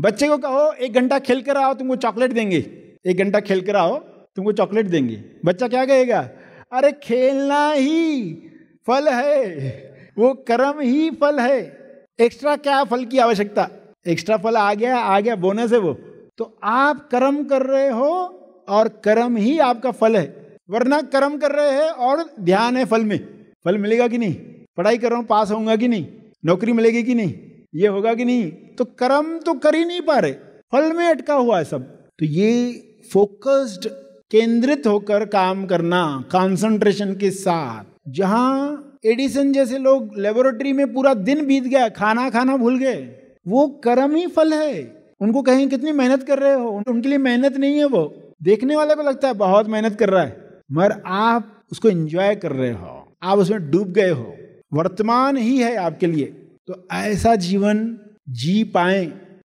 बच्चे को कहो एक घंटा खेल कर आओ तुमको चॉकलेट देंगे एक घंटा खेल कर आओ तुमको चॉकलेट देंगे बच्चा क्या कहेगा अरे खेलना ही फल है वो कर्म ही फल है एक्स्ट्रा क्या फल की आवश्यकता एक्स्ट्रा फल आ गया आ गया बोनस है वो तो आप कर्म कर रहे हो और कर्म ही आपका फल है वरना कर्म कर रहे हैं और ध्यान है फल में फल मिलेगा कि नहीं पढ़ाई कर रहा हूँ पास होऊंगा कि नहीं नौकरी मिलेगी कि नहीं ये होगा कि नहीं तो कर्म तो कर ही नहीं पा रहे फल में अटका हुआ है सब तो ये फोकस्ड केंद्रित होकर काम करना कंसंट्रेशन के साथ जहां एडिसन जैसे लोग लेबोरेटरी में पूरा दिन बीत गया खाना खाना भूल गए वो कर्म ही फल है उनको कहें कितनी मेहनत कर रहे हो उनके लिए मेहनत नहीं है वो देखने वाले को लगता है बहुत मेहनत कर रहा है मगर आप उसको एंजॉय कर रहे हो आप उसमें डूब गए हो वर्तमान ही है आपके लिए तो ऐसा जीवन जी पाएं